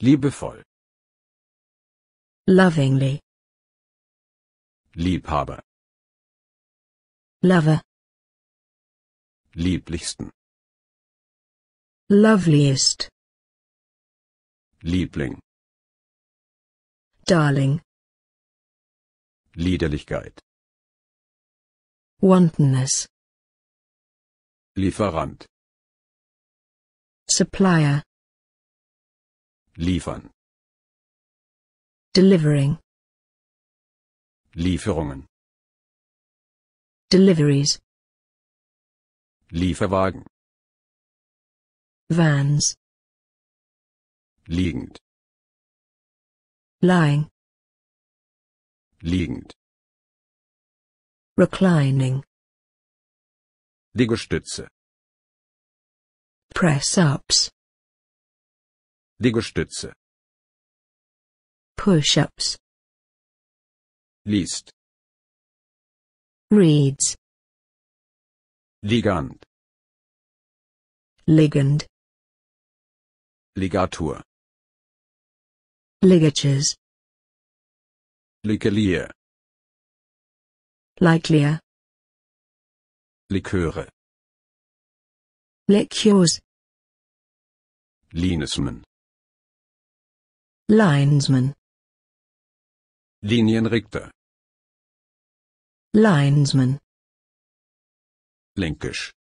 Liebevoll. Lovingly. Liebhaber. Lover. Lieblichsten. Loveliest. Liebling. Darling. Liederlichkeit. Wantonness. Lieferant. Supplier liefern delivering Lieferungen deliveries Lieferwagen vans liegend lying liegend reclining Liegestütze press ups Liegestütze. Push-ups. Liest. Reads. Ligand. Ligand. Ligatur. Ligatures. Likelier. Likelier. Liköre. Liqueurs. Linesmen. Linesman. Linienrichter. Linesman. Linkisch.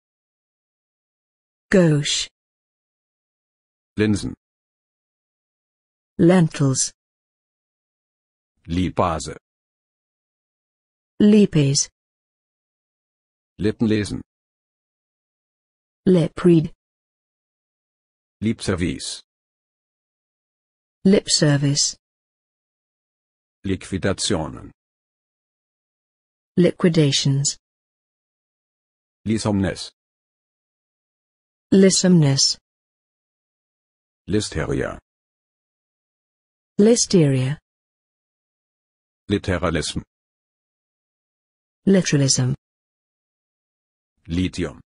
Gauche. Linsen. Lentils. Lipase. Lipase. Lippenlesen. Lip read. Lipservice. Lip service. Liquidationen. Liquidations. Lisomnes. Lisomnes. Listeria. Listeria. Literalism. Literalism. Lithium.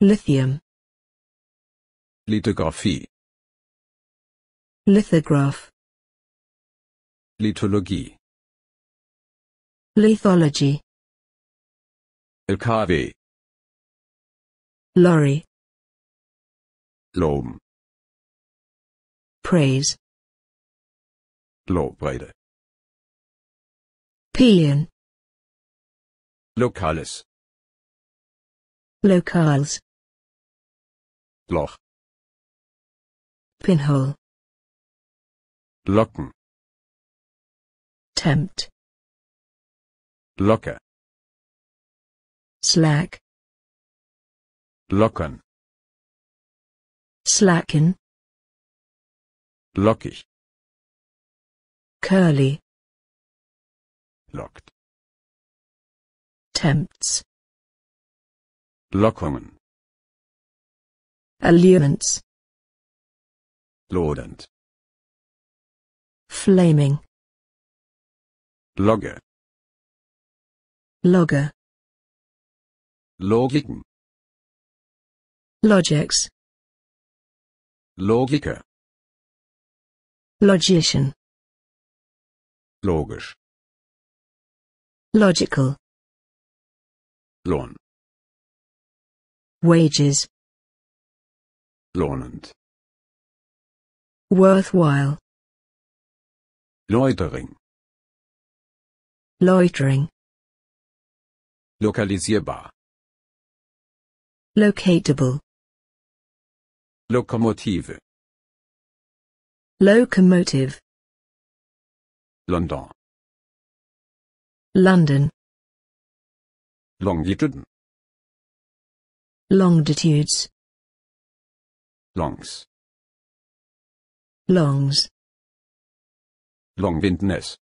Lithium. Lithography. Lithograph. Lithologie. Lithology. LKW. Lorry. Loben. Praise. Lobrede. Peon. Lokales. Locals. Loch. Pinhole locken tempt locker slack lockern slacken lockig curly Locked. tempts lockungen allurements lodend flaming Logger. Logger Logiken Logics Logiker Logician Logisch Logical Lohn Wages Lohnend Worthwhile Läutering. Loitering. Lokalisierbar. Locatable. Lokomotive. Locomotive. London. London. Longituden. Longitudes. Longs. Longs. Long Longwindness.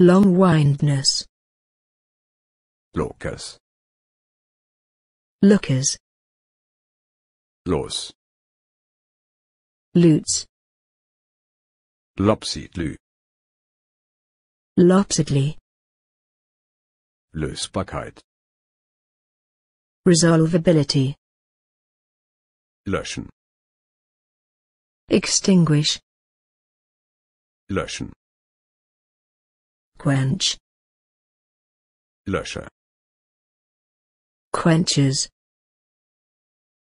Long Locus. Lookers. Laws. Loots. Lopsidly. Lopsidly. Lösbarkeit. Resolvability. Löschen. Extinguish löschen quench lösche quenches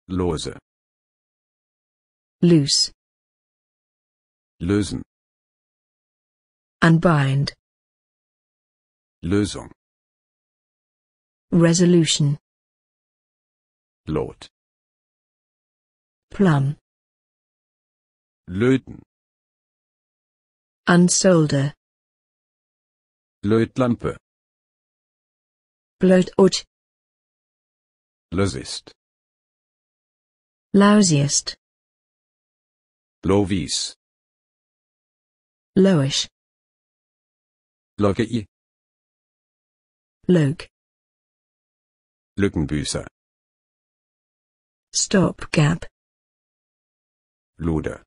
lose loose lösen unbind Lösung resolution lot plum löten unsolder. Lötlampe. Blödut. Lösist. Lousiest. Lovis. Loish. Lokke i. Løg. Lückenbüßer. Stopgap. Luder.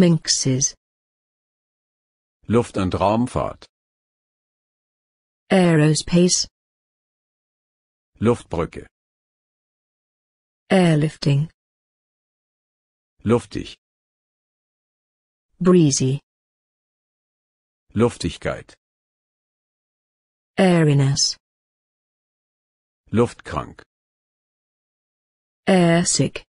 Minxes. Luft- und Raumfahrt. Aerospace. Luftbrücke. Airlifting. Luftig. Breezy. Luftigkeit. Airiness. Luftkrank. Airsick.